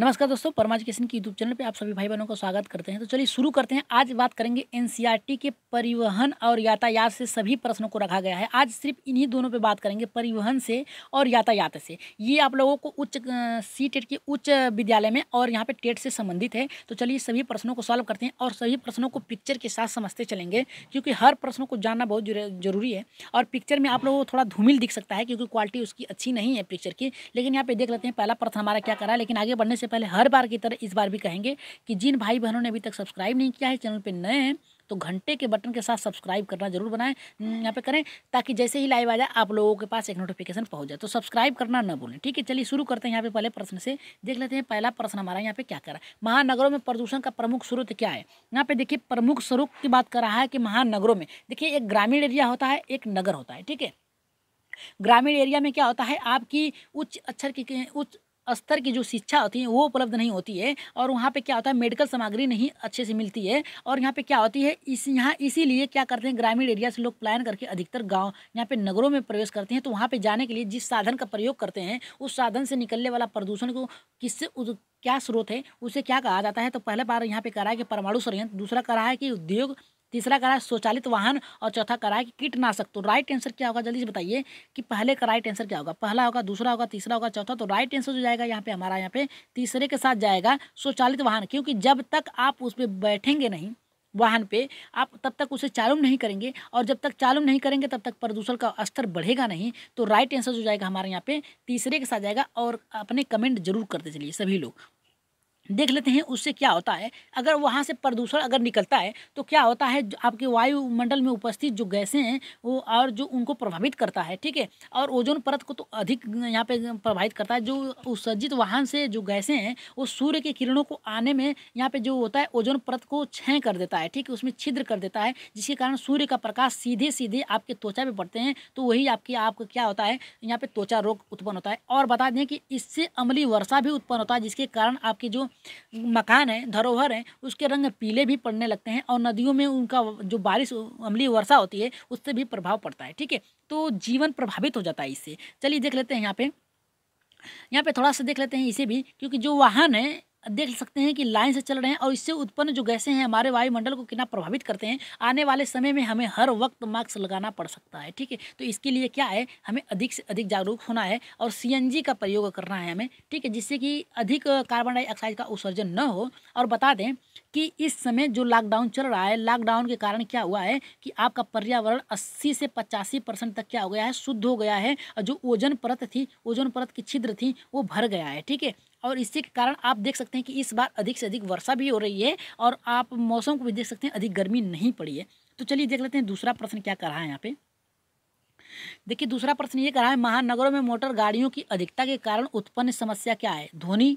नमस्कार दोस्तों परमाज किशन की यूट्यूब चैनल पे आप सभी भाई बहनों का स्वागत करते हैं तो चलिए शुरू करते हैं आज बात करेंगे एनसीईआरटी e के परिवहन और यातायात से सभी प्रश्नों को रखा गया है आज सिर्फ इन्हीं दोनों पे बात करेंगे परिवहन से और यातायात से ये आप लोगों को उच्च सी टेट e के उच्च विद्यालय में और यहाँ पर टेट e से संबंधित है तो चलिए सभी प्रश्नों को सॉल्व करते हैं और सभी प्रश्नों को पिक्चर के साथ समझते चलेंगे क्योंकि हर प्रश्नों को जानना बहुत जरूरी है और पिक्चर में आप लोगों को थोड़ा धूमिल दिख सकता है क्योंकि क्वालिटी उसकी अच्छी नहीं है पिक्चर की लेकिन यहाँ पर देख लेते हैं पहला प्रश्न हमारा क्या करा लेकिन आगे बढ़ने से पहले हर बार की तरह इस बार भी कहेंगे कि जिन भाई बहनों ने अभी तक सब्सक्राइब नहीं किया है चैनल पर नए हैं तो घंटे के बटन के साथ सब्सक्राइब करना जरूर बनाएं हम्म, यहाँ पे करें ताकि जैसे ही लाइव आ जाए आप लोगों के पास एक नोटिफिकेशन पहुंच जाए तो सब्सक्राइब करना ना भूलें ठीक है चलिए शुरू करते हैं यहाँ पे पहले प्रश्न से देख लेते हैं पहला प्रश्न हमारा यहाँ पे क्या कर रहा है महानगरों में प्रदूषण का प्रमुख स्रोत क्या है यहाँ पे देखिए प्रमुख स्वरूप की बात कर रहा है कि महानगरों में देखिए एक ग्रामीण एरिया होता है एक नगर होता है ठीक है ग्रामीण एरिया में क्या होता है आपकी उच्च अक्षर की उच्च स्तर की जो शिक्षा होती है वो उपलब्ध नहीं होती है और वहाँ पे क्या होता है मेडिकल सामग्री नहीं अच्छे से मिलती है और यहाँ पे क्या होती है इस यहाँ इसीलिए क्या करते हैं ग्रामीण एरिया से लोग प्लान करके अधिकतर गाँव यहाँ पे नगरों में प्रवेश करते हैं तो वहाँ पे जाने के लिए जिस साधन का प्रयोग करते हैं उस साधन से निकलने वाला प्रदूषण को किससे क्या स्रोत है उसे क्या कहा जाता है तो पहले बार यहाँ पे करा है कि परमाणु संयंत्र दूसरा करा है कि उद्योग तीसरा करा है स्वचालित वाहन और चौथा करा है कि कीटनाशक तो राइट आंसर क्या होगा जल्दी से बताइए कि पहले का राइट आंसर क्या होगा पहला होगा दूसरा होगा तीसरा होगा चौथा तो राइट आंसर जो जाएगा यहाँ पे हमारा यहाँ पे तीसरे के साथ जाएगा स्वचालित वाहन क्योंकि जब तक आप उस पर बैठेंगे नहीं वाहन पे आप तब तक उसे चालू नहीं करेंगे और जब तक चालू नहीं करेंगे तब तक प्रदूषण का स्तर बढ़ेगा नहीं तो राइट आंसर जो जाएगा हमारे यहाँ पे तीसरे के साथ जाएगा और अपने कमेंट जरूर करते चलिए सभी लोग देख लेते हैं उससे क्या होता है अगर वहाँ से प्रदूषण अगर निकलता है तो क्या होता है आपके वायुमंडल में उपस्थित जो गैसें हैं वो और जो उनको प्रभावित करता है ठीक है और ओजोन परत को तो अधिक यहाँ पे प्रभावित करता है जो उत्सर्जित वाहन से जो गैसें हैं वो सूर्य के किरणों को आने में यहाँ पर जो होता है ओजोन परत को छय कर देता है ठीक है उसमें छिद्र कर देता है जिसके कारण सूर्य का प्रकाश सीधे सीधे आपके त्वचा पर पड़ते हैं तो वही आपकी आपको क्या होता है यहाँ पर त्वचा रोग उत्पन्न होता है और बता दें कि इससे अमली वर्षा भी उत्पन्न होता है जिसके कारण आपकी जो मकान है धरोहर है उसके रंग पीले भी पड़ने लगते हैं और नदियों में उनका जो बारिश अमली वर्षा होती है उससे भी प्रभाव पड़ता है ठीक है तो जीवन प्रभावित हो जाता है इससे चलिए देख लेते हैं यहाँ पे यहाँ पे थोड़ा सा देख लेते हैं इसे भी क्योंकि जो वाहन है देख सकते हैं कि लाइन से चल रहे हैं और इससे उत्पन्न जो गैसें हैं हमारे वायुमंडल को कितना प्रभावित करते हैं आने वाले समय में हमें हर वक्त मास्क लगाना पड़ सकता है ठीक है तो इसके लिए क्या है हमें अधिक से अधिक जागरूक होना है और सी का प्रयोग करना है हमें ठीक है जिससे कि अधिक कार्बन डाइऑक्साइड का उत्सर्जन न हो और बता दें कि इस समय जो लॉकडाउन चल रहा है लॉकडाउन के कारण क्या हुआ है कि आपका पर्यावरण अस्सी से पचासी परसेंट तक क्या हो गया है शुद्ध हो गया है और जो ओजन परत थी ओजन परत की छिद्र थी वो भर गया है ठीक है और इसी के कारण आप देख सकते हैं कि इस बार अधिक से अधिक वर्षा भी हो रही है और आप मौसम को भी देख सकते हैं अधिक गर्मी नहीं पड़ी है तो चलिए देख लेते हैं दूसरा प्रश्न क्या कर रहा है यहाँ पे देखिए दूसरा प्रश्न ये कर रहा है महानगरों में मोटर गाड़ियों की अधिकता के कारण उत्पन्न समस्या क्या है ध्वनि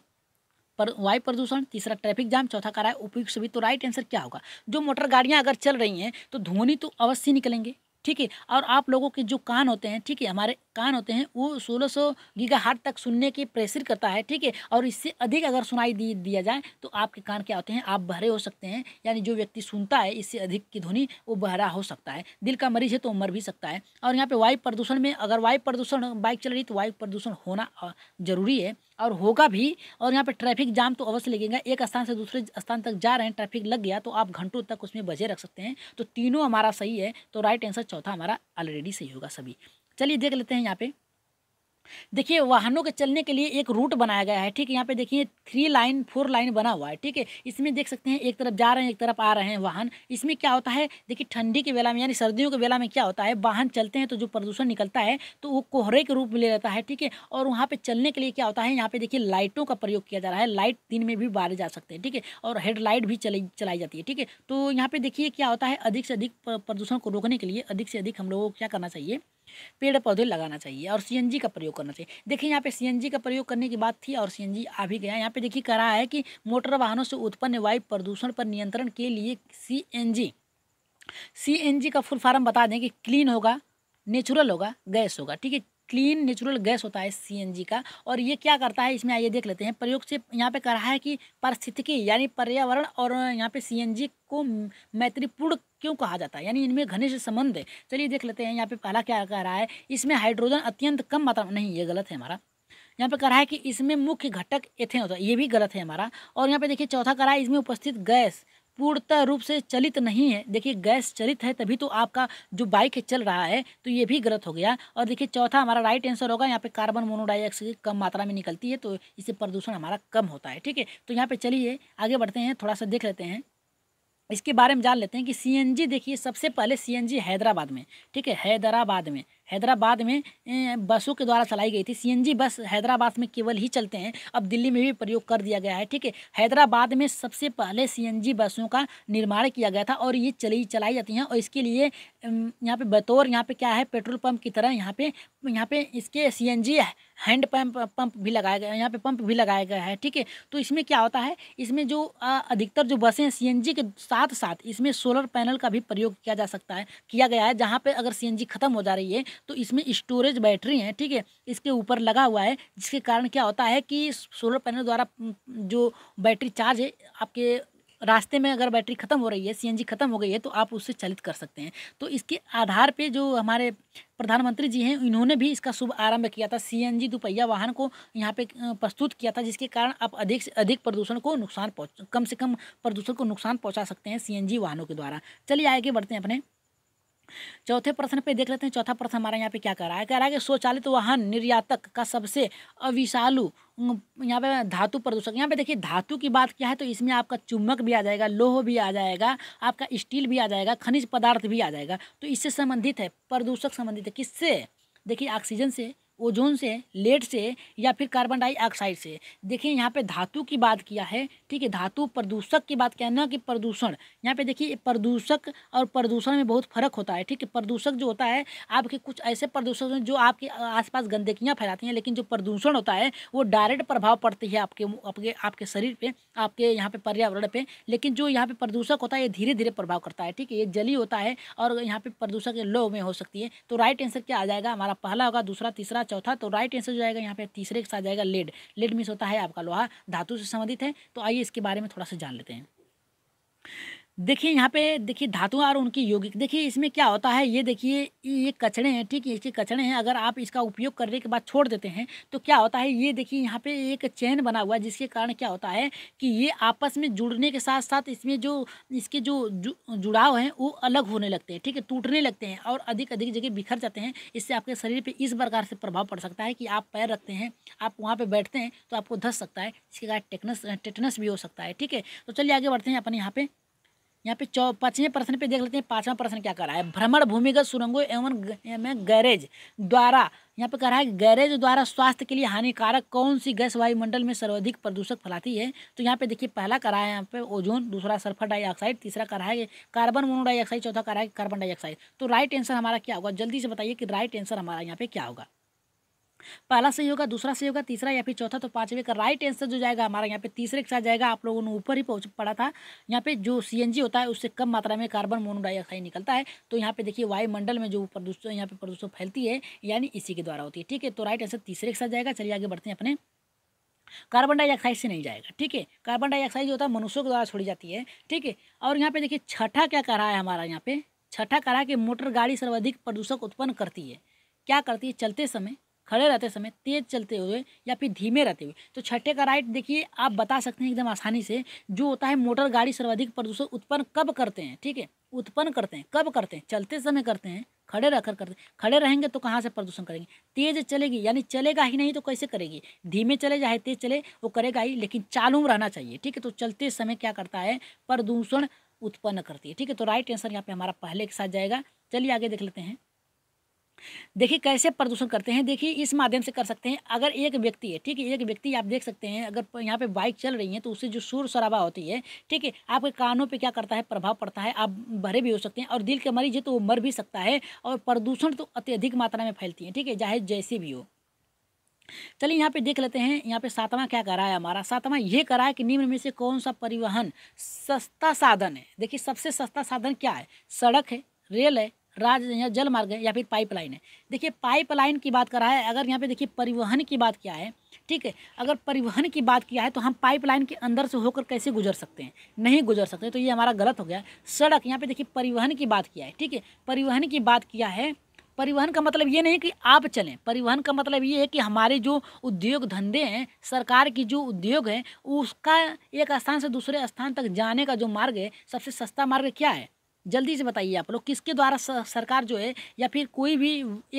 पर वायु प्रदूषण तीसरा ट्रैफिक जाम चौथा करा है उपयुक्त सभी तो राइट आंसर क्या होगा जो मोटर गाड़ियाँ अगर चल रही हैं तो ध्वनि तो अवश्य निकलेंगे ठीक है और आप लोगों के जो कान होते हैं ठीक है हमारे कान होते हैं वो 1600 सौ गीगा हार्ट तक सुनने की प्रेसर करता है ठीक है और इससे अधिक अगर सुनाई दी दिया जाए तो आपके कान क्या होते हैं आप बहरे हो सकते हैं यानी जो व्यक्ति सुनता है इससे अधिक की ध्वनि वो बहरा हो सकता है दिल का मरीज है तो मर भी सकता है और यहाँ पर वायु प्रदूषण में अगर वायु प्रदूषण बाइक चल रही तो वायु प्रदूषण होना जरूरी है और होगा भी और यहाँ पर ट्रैफिक जाम तो अवश्य लगेगा एक स्थान से दूसरे स्थान तक जा रहे हैं ट्रैफिक लग गया तो आप घंटों तक उसमें बजे रख सकते हैं तो तीनों हमारा सही है तो राइट आंसर चौथा हमारा ऑलरेडी सही होगा सभी चलिए देख लेते हैं यहाँ पे देखिए वाहनों के चलने के लिए एक रूट बनाया गया है ठीक है यहाँ पे देखिए थ्री लाइन फोर लाइन बना हुआ है ठीक है इसमें देख सकते हैं एक तरफ जा रहे हैं एक तरफ आ रहे हैं वाहन इसमें क्या होता है देखिए ठंडी के वेला में यानी सर्दियों के वेला में क्या होता है वाहन चलते हैं तो जो प्रदूषण निकलता है तो वो कोहरे के रूप में ले रहता है ठीक है और वहाँ पर चलने के लिए क्या होता है यहाँ पे देखिए लाइटों का प्रयोग किया जा रहा है लाइट दिन में भी बारे जा सकते हैं ठीक है और हेडलाइट भी चली चलाई जाती है ठीक है तो यहाँ पे देखिए क्या होता है अधिक से अधिक प्रदूषण को रोकने के लिए अधिक से अधिक हम लोगों को क्या करना चाहिए पेड़ पौधे लगाना चाहिए और सी का प्रयोग करना चाहिए देखिए यहाँ पे सी का प्रयोग करने की बात थी और सी आ भी गया यहाँ पे देखिए कह रहा है कि मोटर वाहनों से उत्पन्न वायु प्रदूषण पर नियंत्रण के लिए सी सी का फुल फार्म बता दें कि क्लीन होगा नेचुरल होगा गैस होगा ठीक है क्लीन नेचुरल गैस होता है सीएनजी का और ये क्या करता है इसमें आइए देख लेते हैं प्रयोग से यहाँ पे कर रहा है कि पारिस्थितिकी यानी पर्यावरण और यहाँ पे सीएनजी को मैत्रीपूर्ण क्यों कहा जाता है यानी इनमें घनिष्ठ संबंध है चलिए देख लेते हैं यहाँ पे पहला क्या कह रहा है इसमें हाइड्रोजन अत्यंत कम मात्रा नहीं ये गलत है हमारा यहाँ पे रहा है कि इसमें मुख्य घटक एथेन होता है ये भी गलत है हमारा और यहाँ पे देखिए चौथा रहा है इसमें उपस्थित गैस पूर्णतः रूप से चलित नहीं है देखिए गैस चलित है तभी तो आपका जो बाइक है चल रहा है तो ये भी गलत हो गया और देखिए चौथा हमारा राइट आंसर होगा यहाँ पे कार्बन मोनोडाइऑक्साइड कम मात्रा में निकलती है तो इससे प्रदूषण हमारा कम होता है ठीक है तो यहाँ पे चलिए आगे बढ़ते हैं थोड़ा सा देख लेते हैं इसके बारे में जान लेते हैं कि सी देखिए सबसे पहले सी हैदराबाद में ठीक है हैदराबाद में हैदराबाद में बसों के द्वारा चलाई गई थी सीएनजी बस हैदराबाद में केवल ही चलते हैं अब दिल्ली में भी प्रयोग कर दिया गया है ठीक है हैदराबाद में सबसे पहले सीएनजी बसों का निर्माण किया गया था और ये चली चलाई जाती हैं और इसके लिए यहाँ पे बतौर यहाँ पे क्या है पेट्रोल पंप की तरह यहाँ पे यहाँ पे इसके C N G hand pump pump भी लगाया गया यहाँ पे पंप भी लगाया गया है ठीक है तो इसमें क्या होता है इसमें जो अधिकतर जो बसें सीएनजी के साथ साथ इसमें सोलर पैनल का भी प्रयोग किया जा सकता है किया गया है जहाँ पे अगर सीएनजी खत्म हो जा रही है तो इसमें स्टोरेज बैटरी है ठीक है इसके ऊपर लगा हुआ है जिसके कारण क्या होता है कि सोलर पैनल द्वारा जो बैटरी चार्ज है आपके रास्ते में अगर बैटरी ख़त्म हो रही है सीएनजी ख़त्म हो गई है तो आप उससे चलित कर सकते हैं तो इसके आधार पे जो हमारे प्रधानमंत्री जी हैं इन्होंने भी इसका शुभ आरंभ किया था सीएनजी दुपहिया वाहन को यहाँ पे प्रस्तुत किया था जिसके कारण आप अधिक से अधिक प्रदूषण को नुकसान पहुँच कम से कम प्रदूषण को नुकसान पहुँचा सकते हैं सी वाहनों के द्वारा चलिए आगे बढ़ते हैं अपने चौथे प्रश्न पे देख लेते हैं चौथा प्रश्न हमारा यहाँ पे क्या कर रहा है कह रहा है कि स्वचालित वाहन निर्यातक का सबसे अविशालु यहाँ पे धातु प्रदूषक यहाँ पे देखिए धातु की बात क्या है तो इसमें आपका चुम्बक भी आ जाएगा लोह भी आ जाएगा आपका स्टील भी आ जाएगा खनिज पदार्थ भी आ जाएगा तो इससे संबंधित है प्रदूषक संबंधित है किससे देखिए ऑक्सीजन से ओजोन से लेड से या फिर कार्बन डाइऑक्साइड से देखिए यहाँ पे धातु की बात किया है ठीक है धातु प्रदूषक की बात किया है ना कि प्रदूषण यहाँ पे देखिए प्रदूषक और प्रदूषण में बहुत फर्क होता है ठीक है प्रदूषक जो होता है आपके कुछ ऐसे प्रदूषक जो आपके आसपास गंदगियाँ फैलाती हैं लेकिन जो प्रदूषण होता है वो डायरेक्ट प्रभाव पड़ती है आपके आपके आपके शरीर पर आपके यहाँ पर पर्यावरण पर लेकिन जो यहाँ पर प्रदूषक होता है ये धीरे धीरे प्रभाव करता है ठीक है ये जली होता है और यहाँ पर प्रदूषक लो में हो सकती है तो राइट आंसर क्या आ जाएगा हमारा पहला होगा दूसरा तीसरा चौथा तो राइट आंसर जो जाएगा यहाँ पे तीसरे के साथ जाएगा लेड लेड मिस होता है आपका लोहा धातु से संबंधित है तो आइए इसके बारे में थोड़ा सा जान लेते हैं देखिए यहाँ पे देखिए धातु और उनकी यौगिक देखिए इसमें क्या होता है ये देखिए ये कचड़े हैं ठीक है इसके कचड़े हैं अगर आप इसका उपयोग करने के बाद छोड़ देते हैं तो क्या होता है ये देखिए यहाँ पे एक चैन बना हुआ है जिसके कारण क्या होता है कि ये आपस में जुड़ने के साथ साथ इसमें जो इसके जो जु, जुड़ाव हैं वो अलग होने लगते हैं ठीक है टूटने लगते हैं और अधिक अधिक जगह बिखर जाते हैं इससे आपके शरीर पर इस प्रकार से प्रभाव पड़ सकता है कि आप पैर रखते हैं आप वहाँ पर बैठते हैं तो आपको धस सकता है इसके कारण टेटनस टेटनस भी हो सकता है ठीक है तो चलिए आगे बढ़ते हैं अपन यहाँ पर यहाँ पे चौ पाँचवें प्रश्न पे देख लेते हैं पांचवा प्रश्न क्या कर रहा है भ्रमण भूमिगत सुरंगों एवं में गैरेज द्वारा यहाँ पे कह रहा है गैरेज द्वारा स्वास्थ्य के लिए हानिकारक कौन सी गैस वायुमंडल में सर्वाधिक प्रदूषक फैलाती है तो यहाँ पे देखिए पहला करा है यहाँ पे ओजोन दूसरा सल्फर डाइऑक्साइड तीसरा करा है कार्बन मोनोडाइऑक्साइड चौथा करा है कार्बन डाइऑक्साइड तो राइट आंसर हमारा क्या होगा जल्दी से बताइए कि राइट आंसर हमारा यहाँ पे क्या होगा पहला सही होगा दूसरा सही होगा तीसरा या फिर चौथा तो पांचवे का राइट आंसर जो जाएगा हमारा यहाँ पे तीसरे के साथ जाएगा आप लोगों ने ऊपर ही पहुंच पड़ा था यहाँ पे जो सीएनजी होता है उससे कम मात्रा में कार्बन मोनोडाइऑक्साइड निकलता है तो यहाँ पे देखिए वायुमंडल में जो प्रदूषण यहाँ पे प्रदूषण फैलती है यानी इसी के द्वारा होती है ठीक है तो राइट आंसर तीसरे के साथ जाएगा चलिए आगे बढ़ते हैं अपने कार्बन डाइऑक्साइड से नहीं जाएगा ठीक है कार्बन डाइऑक्साइड जो होता है मनुष्यों के द्वारा छोड़ी जाती है ठीक है और यहाँ पे देखिए छठा क्या कर रहा है हमारा यहाँ पे छठा करा कि मोटर गाड़ी सर्वाधिक प्रदूषक उत्पन्न करती है क्या करती है चलते समय खड़े रहते समय तेज चलते हुए या फिर धीमे रहते हुए तो छठे का राइट देखिए आप बता सकते हैं एकदम आसानी से जो होता है मोटर गाड़ी सर्वाधिक प्रदूषण उत्पन्न कब करते हैं ठीक है उत्पन्न करते हैं कब करते हैं चलते समय करते हैं खड़े रहकर करते खड़े रहेंगे तो कहाँ से प्रदूषण करेंगे तेज चलेगी यानी चलेगा ही नहीं तो कैसे करेगी धीमे चले चाहे तेज चले वो करेगा ही लेकिन चालू रहना चाहिए ठीक है तो चलते समय क्या करता है प्रदूषण उत्पन्न करती है ठीक है तो राइट आंसर यहाँ पे हमारा पहले के साथ जाएगा चलिए आगे देख लेते हैं देखिए कैसे प्रदूषण करते हैं देखिए इस माध्यम से कर सकते हैं अगर एक व्यक्ति है ठीक है एक व्यक्ति आप देख सकते हैं अगर यहाँ पे बाइक चल रही है तो उससे जो शोर शराबा होती है ठीक है आपके कानों पे क्या करता है प्रभाव पड़ता है आप भरे भी हो सकते हैं और दिल के मरीज है तो वो मर भी सकता है और प्रदूषण तो अत्यधिक मात्रा में फैलती है ठीक है चाहे जैसे भी हो चलिए यहाँ पे देख लेते हैं यहाँ पे सातवां क्या करा है हमारा सातवां ये करा है कि निम्न में से कौन सा परिवहन सस्ता साधन है देखिए सबसे सस्ता साधन क्या है सड़क है रेल है राज जलमार्ग है या फिर पाइपलाइन है देखिए पाइपलाइन की बात करा है अगर यहाँ पे देखिए परिवहन की बात किया है ठीक है अगर परिवहन की बात किया है तो हम पाइपलाइन के अंदर से होकर कैसे गुजर सकते हैं नहीं गुजर सकते तो ये हमारा गलत हो गया सड़क यहाँ पे देखिए परिवहन की बात किया है ठीक है परिवहन की बात किया है परिवहन का मतलब ये नहीं कि आप चलें परिवहन का मतलब ये है कि हमारे जो उद्योग धंधे हैं सरकार की जो उद्योग है उसका एक स्थान से दूसरे स्थान तक जाने का जो मार्ग है सबसे सस्ता मार्ग क्या है जल्दी से बताइए आप लोग किसके द्वारा सरकार जो है या फिर कोई भी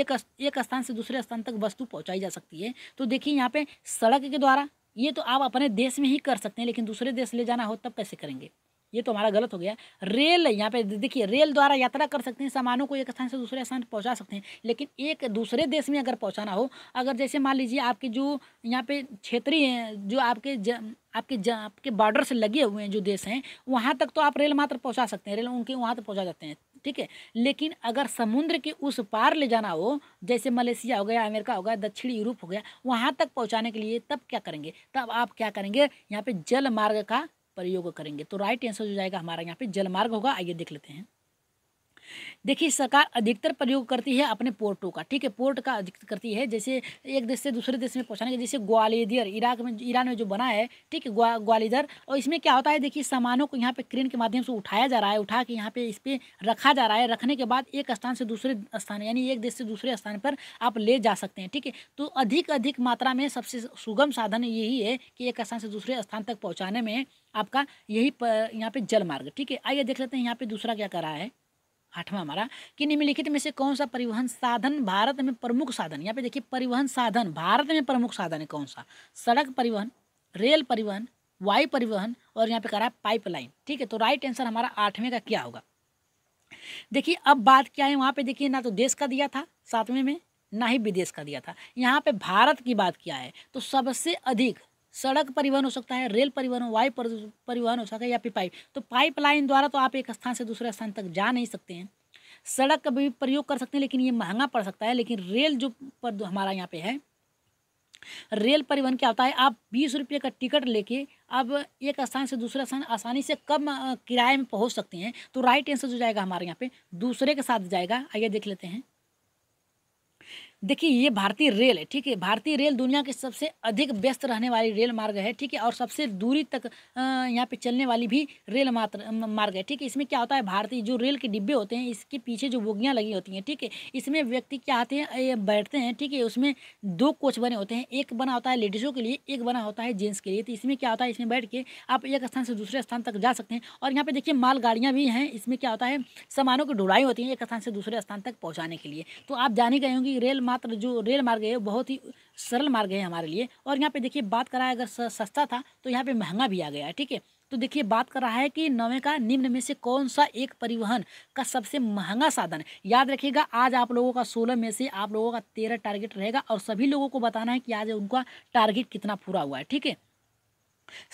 एक एक स्थान से दूसरे स्थान तक वस्तु पहुंचाई जा सकती है तो देखिए यहाँ पे सड़क के द्वारा ये तो आप अपने देश में ही कर सकते हैं लेकिन दूसरे देश ले जाना हो तब कैसे करेंगे ये तो हमारा गलत हो गया रेल यहाँ पे देखिए रेल द्वारा यात्रा कर सकते हैं सामानों को एक स्थान से दूसरे स्थान पहुँचा सकते हैं लेकिन एक दूसरे देश में अगर पहुँचाना हो अगर जैसे मान लीजिए आपके जो यहाँ पे क्षेत्रीय हैं जो आपके ज, आपके ज, आपके बॉर्डर से लगे हुए हैं जो देश हैं वहाँ तक तो आप रेल मात्र पहुँचा सकते हैं रेल उनके वहाँ तक पहुँचा जाते हैं ठीक है लेकिन अगर समुद्र के उस पार ले जाना हो जैसे मलेशिया हो गया अमेरिका हो गया दक्षिण यूरोप हो गया वहाँ तक पहुँचाने के लिए तब क्या करेंगे तब आप क्या करेंगे यहाँ पे जल मार्ग का प्रयोग करेंगे तो राइट आंसर जो जाएगा हमारा यहाँ पे जलमार्ग होगा आइए देख लेते हैं देखिए सरकार अधिकतर प्रयोग करती है अपने पोर्टों का ठीक है पोर्ट का अधिकतर करती है जैसे एक देश से दूसरे देश में पहुंचाने के जैसे ग्वालियर इराक में ईरान में जो बना है ठीक है ग्वा ग्वालियर और इसमें क्या होता है देखिए सामानों को यहाँ पे क्रेन के माध्यम से उठाया जा रहा है उठा के यहाँ पे इस पर रखा जा रहा है रखने के बाद एक स्थान से दूसरे स्थान यानी एक देश से दूसरे स्थान पर आप ले जा सकते हैं ठीक है तो अधिक अधिक मात्रा में सबसे सुगम साधन यही है कि एक स्थान से दूसरे स्थान तक पहुँचाने में आपका यही यहाँ पे जल मार्ग ठीक है आइए देख लेते हैं यहाँ पे दूसरा क्या कर रहा है आठवां हमारा कि निम्नलिखित में से कौन सा परिवहन साधन भारत में प्रमुख साधन यहाँ पे देखिए परिवहन साधन भारत में प्रमुख साधन है कौन सा सड़क परिवहन रेल परिवहन वायु परिवहन और यहाँ पे कर रहा है पाइपलाइन ठीक है तो राइट आंसर हमारा आठवें का क्या होगा देखिए अब बात क्या है वहाँ पे देखिए ना तो देश का दिया था सातवें में ना ही विदेश का दिया था यहाँ पे भारत की बात क्या है तो सबसे अधिक सड़क परिवहन हो सकता है रेल परिवहन वायु परिवहन हो सकता है या फिर पाइप तो पाइपलाइन द्वारा तो आप एक स्थान से दूसरे स्थान तक जा नहीं सकते हैं सड़क का भी प्रयोग कर सकते हैं लेकिन ये महंगा पड़ सकता है लेकिन रेल जो पर हमारा यहाँ पे है रेल परिवहन क्या होता है आप बीस रुपये का टिकट लेके आप एक स्थान से दूसरे स्थान आसानी से कम किराए में पहुँच सकते हैं तो राइट आंसर जो जाएगा हमारे यहाँ पे दूसरे के साथ जाएगा आइए देख लेते हैं देखिए ये भारतीय रेल है ठीक है भारतीय रेल दुनिया के सबसे अधिक व्यस्त रहने वाली रेल मार्ग है ठीक है और सबसे दूरी तक यहाँ पे चलने वाली भी रेल मात्र मार्ग है ठीक है इसमें क्या होता है भारतीय जो रेल के डिब्बे होते हैं इसके पीछे जो बोगियाँ लगी होती हैं ठीक है इसमें व्यक्ति क्या आते हैं बैठते हैं ठीक है उसमें दो कोच बने होते हैं एक बना होता है लेडीज़ों के लिए एक बना होता है जेंट्स के लिए तो इसमें क्या होता है इसमें बैठ के आप एक स्थान से दूसरे स्थान तक जा सकते हैं और यहाँ पर देखिए मालगाड़ियाँ भी हैं इसमें क्या होता है सामानों की ढुलाई होती है एक स्थान से दूसरे स्थान तक पहुँचाने के लिए तो आप जाने गए होंगे रेल एकमात्र जो रेल मार्ग है बहुत ही सरल मार्ग है हमारे लिए और यहाँ पे देखिए बात करा है अगर सस्ता था तो यहाँ पे महंगा भी आ गया है ठीक है तो देखिए बात कर रहा है कि नवे का निम्न में से कौन सा एक परिवहन का सबसे महंगा साधन याद रखिएगा आज आप लोगों का सोलह में से आप लोगों का तेरह टारगेट रहेगा और सभी लोगों को बताना है कि आज उनका टारगेट कितना पूरा हुआ है ठीक है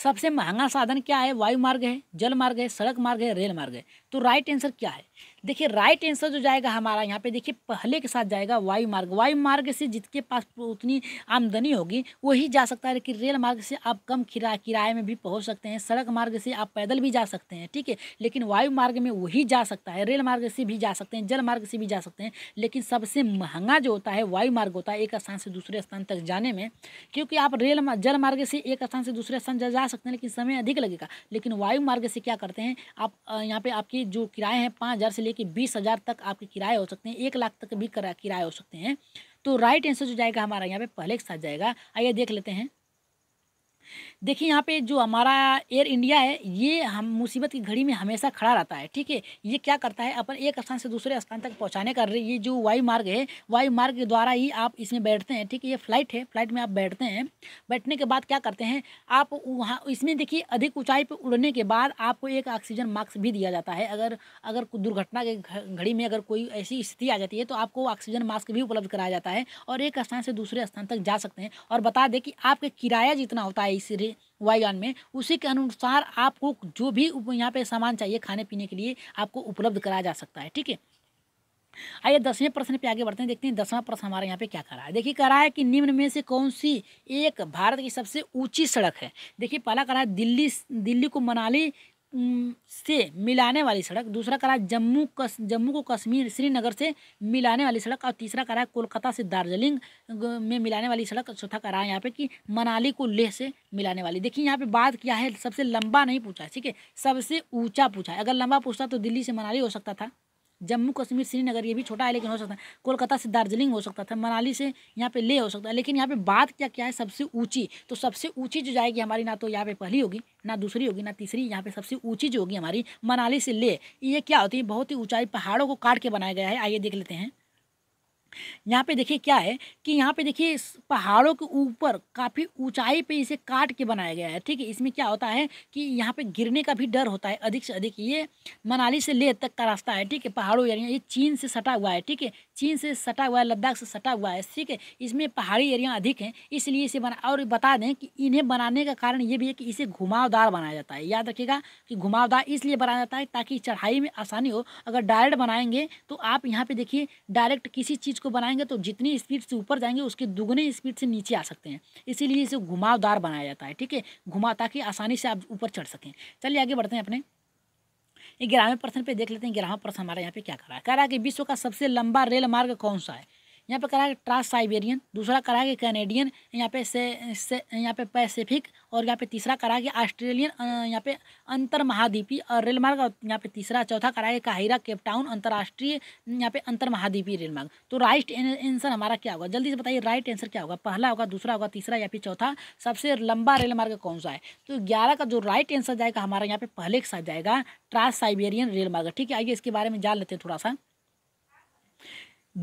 सबसे महंगा साधन क्या है वायु मार्ग है जल मार्ग है सड़क मार्ग है रेल मार्ग है तो राइट आंसर क्या है देखिए राइट आंसर जो जाएगा हमारा यहाँ पे देखिए पहले के साथ जाएगा वायु मार्ग वायु मार्ग से जिसके पास उतनी आमदनी होगी वही जा सकता है लेकिन रेल मार्ग से आप कम किरा किराए में भी पहुँच सकते हैं सड़क मार्ग से आप पैदल भी जा सकते हैं ठीक है लेकिन वायु मार्ग में वही जा सकता है रेल मार्ग से भी जा सकते हैं जल मार्ग से भी जा सकते हैं लेकिन सबसे महंगा जो होता है वायु मार्ग होता है एक स्थान से दूसरे स्थान तक जाने में क्योंकि आप रेल जल मार्ग से एक स्थान से दूसरे स्थान जा सकते हैं लेकिन समय अधिक लगेगा लेकिन वायु मार्ग से क्या करते हैं आप यहाँ पे आपकी जो किराए हैं पाँच हज़ार से लेके बीस हज़ार तक आपके किराए हो सकते हैं एक लाख तक भी किराए हो सकते हैं तो राइट आंसर जो जाएगा हमारा यहाँ पे पहले के साथ जाएगा आइए देख लेते हैं देखिए यहाँ पे जो हमारा एयर इंडिया है ये हम मुसीबत की घड़ी में हमेशा खड़ा रहता है ठीक है ये क्या करता है अपन एक स्थान से दूसरे स्थान तक पहुँचाने का ये जो वायु मार्ग है वायु मार्ग के द्वारा ही आप इसमें बैठते हैं ठीक है ये फ्लाइट है फ्लाइट में आप बैठते हैं बैठने के बाद क्या करते हैं आप वहाँ इसमें देखिए अधिक ऊँचाई पर उड़ने के बाद आपको एक ऑक्सीजन मास्क भी दिया जाता है अगर अगर दुर्घटना के घड़ी में अगर कोई ऐसी स्थिति आ जाती है तो आपको ऑक्सीजन मास्क भी उपलब्ध कराया जाता है और एक स्थान से दूसरे स्थान तक जा सकते हैं और बता दें कि आपके किराया जितना होता है वाई सीरीज वाई वन में उसी के अनुसार आपको जो भी यहाँ पे सामान चाहिए खाने पीने के लिए आपको उपलब्ध कराया जा सकता है ठीक है आइए दसवें प्रश्न पे आगे बढ़ते हैं देखते हैं दसवां प्रश्न हमारे यहाँ पे क्या कर रहा है देखिए कह रहा है कि निम्न में से कौन सी एक भारत की सबसे ऊंची सड़क है देखिए पहला कह रहा है दिल्ली दिल्ली को मनाली से मिलाने वाली सड़क दूसरा करा जम्मू कस जम्मू को कश्मीर श्रीनगर से मिलाने वाली सड़क और तीसरा करा कोलकाता से दार्जिलिंग में मिलाने वाली सड़क चौथा करा है यहाँ पे कि मनाली को लेह से मिलाने वाली देखिए यहाँ पे बात क्या है सबसे लंबा नहीं पूछा है ठीक है सबसे ऊंचा पूछा है अगर लंबा पूछता तो दिल्ली से मनाली हो सकता था जम्मू कश्मीर श्रीनगर ये भी छोटा है लेकिन हो सकता है कोलकाता से दार्जिलिंग हो सकता था मनाली से यहाँ पे ले हो सकता है लेकिन यहाँ पे बात क्या क्या है सबसे ऊंची तो सबसे ऊंची जो जाएगी हमारी ना तो यहाँ पे पहली होगी ना दूसरी होगी ना तीसरी यहाँ पे सबसे ऊंची जो होगी हमारी मनाली से ले ये क्या होती है बहुत ही ऊंचाई पहाड़ों को काट के बनाया गया है आइए देख लेते हैं यहाँ पे देखिए क्या है कि यहाँ पे देखिए पहाड़ों के ऊपर काफ़ी ऊंचाई पे इसे काट के बनाया गया है ठीक है इसमें क्या होता है कि यहाँ पे गिरने का भी डर होता है अधिक से अधिक ये मनाली से लेह तक का रास्ता है ठीक है पहाड़ों एरिया ये चीन से सटा हुआ है ठीक है चीन से सटा हुआ है लद्दाख से सटा हुआ है ठीक है इसमें पहाड़ी एरिया अधिक हैं इसलिए इसे बना और बता दें कि इन्हें बनाने का कारण ये भी है कि इसे घुमावदार बनाया जाता है याद रखिएगा कि घुमावदार इसलिए बनाया जाता है ताकि चढ़ाई में आसानी हो अगर डायरेक्ट बनाएंगे तो आप यहाँ पर देखिए डायरेक्ट किसी चीज़ चीज़ को बनाएंगे तो जितनी स्पीड से ऊपर जाएंगे उसके दुगने स्पीड से नीचे आ सकते हैं इसीलिए इसे घुमावदार बनाया जाता है ठीक है घुमा ताकि आसानी से आप ऊपर चढ़ सकें चलिए आगे बढ़ते हैं अपने ग्यारहवें प्रश्न पे देख लेते हैं ग्यारहवा प्रश्न हमारे यहाँ पे क्या कर रहा है कह रहा है कि विश्व का सबसे लंबा रेल मार्ग कौन सा है यहाँ पे कराएगा ट्रांस साइबेरियन दूसरा कराएगा कैनेडियन यहाँ पे से, से यहाँ पे पैसिफिक और यहाँ पे तीसरा कराएगा ऑस्ट्रेलियन यहाँ पे अंतर महाद्वीपीय और रेलमार्ग और यहाँ पे तीसरा चौथा कराएगा काहिरा केपटाउन अंतर्राष्ट्रीय यहाँ पे अंतर महाद्वीपीय रेलमार्ग तो राइट आंसर हमारा क्या होगा जल्दी से बताइए राइट आंसर क्या होगा पहला होगा दूसरा होगा तीसरा या फिर चौथा सबसे लंबा रेलमार्ग कौन सा है तो ग्यारह का जो राइट आंसर जाएगा हमारा यहाँ पे पहले के साथ जाएगा ट्रांस साइबेरियन रेलमार्ग ठीक है आइए इसके बारे में जान लेते हैं थोड़ा सा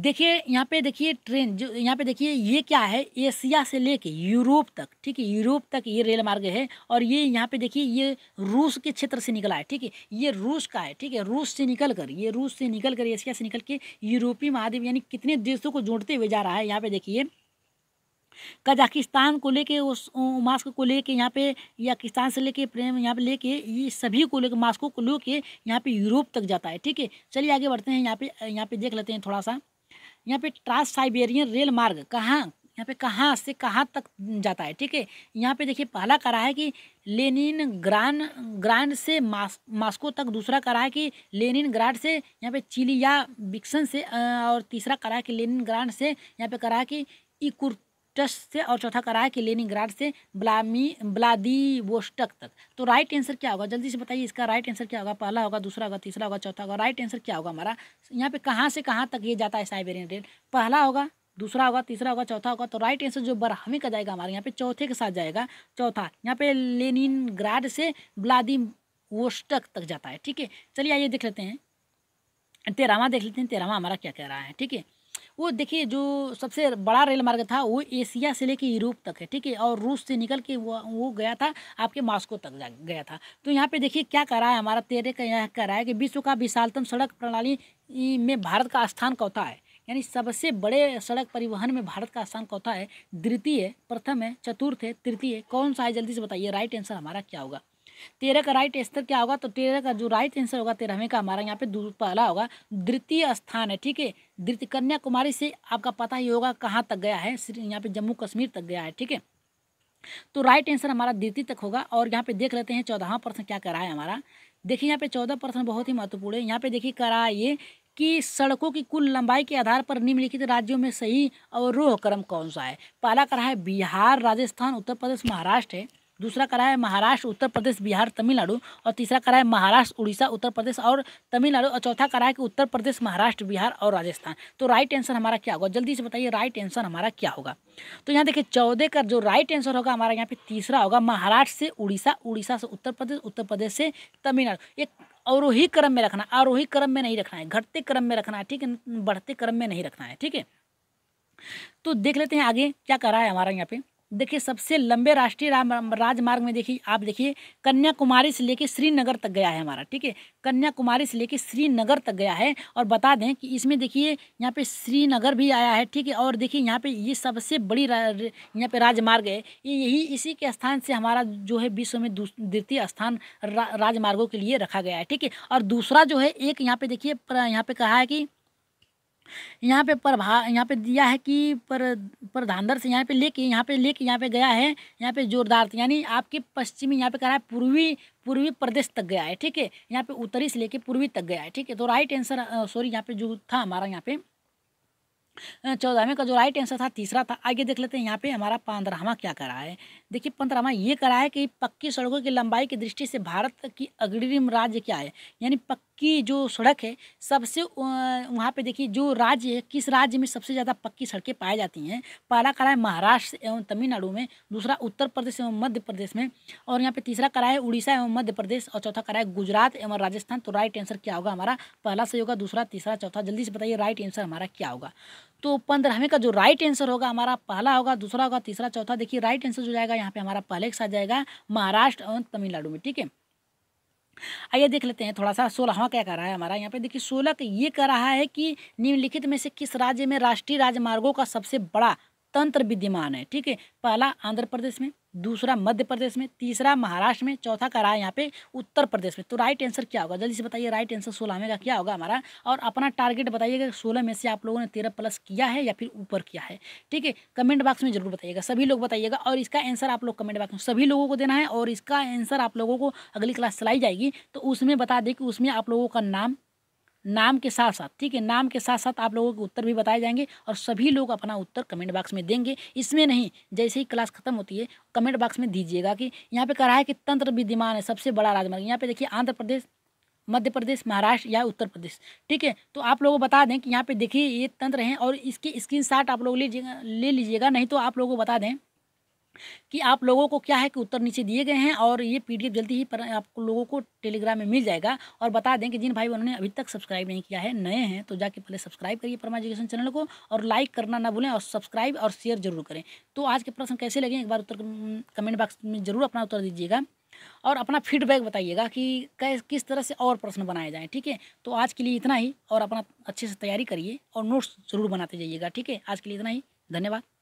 देखिए यहाँ पे देखिए ट्रेन जो यहाँ पे देखिए ये क्या है एशिया से लेके यूरोप तक ठीक है यूरोप तक ये रेल मार्ग है और ये यहाँ पे देखिए ये रूस के क्षेत्र से निकला है ठीक है ये रूस का है ठीक है रूस से निकल कर ये रूस से निकल कर एशिया से निकल के यूरोपीय महाद्वीप यानी कितने देशों को जोड़ते हुए जा रहा है यहाँ पे देखिए कजाकिस्तान को लेके उस मास्क को लेके यहाँ पे या किस्तान से लेके प्रेम यहाँ पे लेके ये सभी को लेकर मास्को को लेके यहाँ पे यूरोप तक जाता है ठीक है चलिए आगे बढ़ते हैं यहाँ पे यहाँ पे देख लेते हैं थोड़ा सा यहाँ पे ट्रांस साइबेरियन रेल मार्ग कहाँ यहाँ पे कहाँ से कहाँ तक जाता है ठीक है यहाँ पे देखिए पहला करा है कि लेनिन ग्रान ग्रांड से मास, मास्को तक दूसरा करा है कि लेनिन ग्रांड से यहाँ पे चिली या बिक्सन से और तीसरा करा है कि लेनिन ग्रांड से यहाँ पे करा है कि इकुर टस्ट से और चौथा रहा है कि लेनिंग से ब्लामी ब्लादिवोस्टक तक तो राइट आंसर क्या होगा जल्दी से बताइए इसका राइट आंसर क्या होगा पहला होगा दूसरा होगा तीसरा होगा चौथा होगा राइट आंसर क्या होगा हमारा यहाँ पे कहाँ से कहाँ तक ये जाता है साइबेरियन रेल पहला होगा दूसरा होगा तीसरा होगा चौथा होगा तो राइट आंसर जो बारहवीं का जाएगा हमारे यहाँ पे चौथे के साथ जाएगा चौथा यहाँ पे ग्राड से ब्लादी वोस्टक तक जाता है ठीक है चलिए आइए देख लेते हैं तेरहवा देख लेते हैं तेरहवा हमारा क्या कह रहा है ठीक है वो देखिए जो सबसे बड़ा रेल मार्ग था वो एशिया से लेके यूरोप तक है ठीक है और रूस से निकल के वो वो गया था आपके मॉस्को तक जा गया था तो यहाँ पे देखिए क्या कह रहा है हमारा तेरे का यहाँ कह रहा है कि विश्व का विशालतम सड़क प्रणाली में भारत का स्थान कौथा है यानी सबसे बड़े सड़क परिवहन में भारत का स्थान कौथा है द्वितीय प्रथम है चतुर्थ है तृतीय कौन सा है जल्दी से बताइए राइट आंसर हमारा क्या होगा तेरह का राइट आंसर क्या होगा तो तेरह का जो राइट आंसर होगा तेरहवें का हमारा यहाँ पे पहला होगा द्वितीय स्थान है ठीक है दृत कन्याकुमारी से आपका पता ही होगा कहाँ तक गया है यहाँ पे जम्मू कश्मीर तक गया है ठीक है तो राइट आंसर हमारा दृति तक होगा और यहाँ पे देख लेते हैं चौदहवा प्रश्न क्या करा है हमारा देखिए यहाँ पे चौदह प्रश्न बहुत ही महत्वपूर्ण है यहाँ पे देखिए करा है ये कि सड़कों की कुल लंबाई के आधार पर निम्नलिखित राज्यों में सही अवरोह क्रम कौन सा है पहला करा है बिहार राजस्थान उत्तर प्रदेश महाराष्ट्र है दूसरा करा है महाराष्ट्र उत्तर प्रदेश बिहार तमिलनाडु और तीसरा करा है महाराष्ट्र उड़ीसा उत्तर प्रदेश और तमिलनाडु और चौथा करा है कि उत्तर प्रदेश महाराष्ट्र बिहार और राजस्थान तो राइट आंसर हमारा क्या होगा जल्दी से बताइए राइट आंसर हमारा क्या होगा तो यहाँ देखिए चौदह का जो राइट आंसर होगा हमारा यहाँ पे तीसरा होगा महाराष्ट्र से उड़ीसा उड़ीसा से उत्तर प्रदेश उत्तर प्रदेश से तमिलनाडु एक अवरोही क्रम में रखना आरोही क्रम में नहीं रखना है घटते क्रम में रखना है ठीक है बढ़ते क्रम में नहीं रखना है ठीक है तो देख लेते हैं आगे क्या करा है हमारा यहाँ पे देखिए सबसे लंबे राष्ट्रीय राजमार्ग में देखिए आप देखिए कन्याकुमारी से लेकर श्रीनगर तक गया है हमारा ठीक है कन्याकुमारी से लेकर श्रीनगर तक गया है और बता दें कि इसमें देखिए यहाँ पे श्रीनगर भी आया है ठीक है और देखिए यहाँ पे ये सबसे बड़ी यहाँ पे राजमार्ग है यही इसी के स्थान से हमारा जो है विश्व में द्वितीय स्थान रा, राजमार्गों के लिए रखा गया है ठीक है और दूसरा जो है एक यहाँ पे देखिए यहाँ पे कहा है कि यहाँ पे प्रभा यहाँ पे दिया है कि पर प्रधानदर से यहाँ पे लेके यहाँ पे लेके यहाँ पे गया है यहाँ पे जोरदार यानी आपके पश्चिमी यहाँ पे करा रहा है पूर्वी पूर्वी प्रदेश तक गया है ठीक है यहाँ पे उत्तरी से लेके पूर्वी तक गया है ठीक है तो राइट आंसर सॉरी यहाँ पे जो था हमारा यहाँ पे चौदहवें का जो राइट आंसर था तीसरा था आगे देख लेते हैं यहाँ पे हमारा पंद्रहवा क्या करा है देखिए पंद्रहवा ये करा है कि पक्की सड़कों की लंबाई की दृष्टि से भारत की अग्रिम राज्य क्या है यानी पक्की की जो सड़क है सबसे वहाँ पे देखिए जो राज्य है किस राज्य में सबसे ज़्यादा पक्की सड़कें पाई जाती हैं पहला करा है महाराष्ट्र एवं तमिलनाडु में दूसरा उत्तर प्रदेश एवं मध्य प्रदेश में और यहाँ पे तीसरा करा है उड़ीसा एवं मध्य प्रदेश और चौथा करा है गुजरात एवं राजस्थान तो राइट आंसर क्या होगा हमारा पहला सही होगा दूसरा तीसरा चौथा जल्दी से बताइए राइट आंसर हमारा क्या होगा तो पंद्रहवें का जो राइट आंसर होगा हमारा पहला होगा दूसरा होगा तीसरा चौथा देखिए राइट आंसर जो जाएगा यहाँ पर हमारा पहले के साथ जाएगा महाराष्ट्र एवं तमिलनाडु में ठीक है आइए देख लेते हैं थोड़ा सा सोलहवा क्या कह रहा है हमारा यहाँ पे देखिए सोलह ये कह रहा है कि निम्नलिखित में से किस राज्य में राष्ट्रीय राजमार्गों का सबसे बड़ा तंत्र विद्यमान है ठीक है पहला आंध्र प्रदेश में दूसरा मध्य प्रदेश में तीसरा महाराष्ट्र में चौथा का रहा है यहाँ पे उत्तर प्रदेश में तो राइट आंसर क्या होगा जल्दी से बताइए राइट आंसर सोलहवें का क्या होगा हमारा और अपना टारगेट बताइएगा सोलह में से आप लोगों ने तेरह प्लस किया है या फिर ऊपर किया है ठीक है कमेंट बॉक्स में जरूर बताइएगा सभी लोग बताइएगा और इसका आंसर आप लोग कमेंट बॉक्स में सभी लोगों को देना है और इसका आंसर आप लोगों को अगली क्लास चलाई जाएगी तो उसमें बता दें कि उसमें आप लोगों का नाम नाम के साथ साथ ठीक है नाम के साथ साथ आप लोगों के उत्तर भी बताए जाएंगे और सभी लोग अपना उत्तर कमेंट बॉक्स में देंगे इसमें नहीं जैसे ही क्लास खत्म होती है कमेंट बॉक्स में दीजिएगा कि यहाँ पे कह रहा है कि तंत्र विद्यमान है सबसे बड़ा राजमार्ग यहाँ पे देखिए आंध्र प्रदेश मध्य प्रदेश महाराष्ट्र या उत्तर प्रदेश ठीक है तो आप लोगों को बता दें कि यहाँ पे देखिए ये तंत्र हैं और इसकी स्क्रीन आप लोग लीजिएगा ले लीजिएगा नहीं तो आप लोगों को बता दें कि आप लोगों को क्या है कि उत्तर नीचे दिए गए हैं और ये पीडीएफ जल्दी ही पर आप लोगों को टेलीग्राम में मिल जाएगा और बता दें कि जिन भाई उन्होंने अभी तक सब्सक्राइब नहीं किया है नए हैं तो जाके पहले सब्सक्राइब करिए परमा एजुकेशन चैनल को और लाइक करना ना भूलें और सब्सक्राइब और शेयर जरूर करें तो आज के प्रश्न कैसे लगे एक बार उत्तर कमेंट बॉक्स में जरूर अपना उत्तर दीजिएगा और अपना फीडबैक बताइएगा कि किस तरह से और प्रश्न बनाए जाएँ ठीक है तो आज के लिए इतना ही और अपना अच्छे से तैयारी करिए और नोट्स जरूर बनाते जाइएगा ठीक है आज के लिए इतना ही धन्यवाद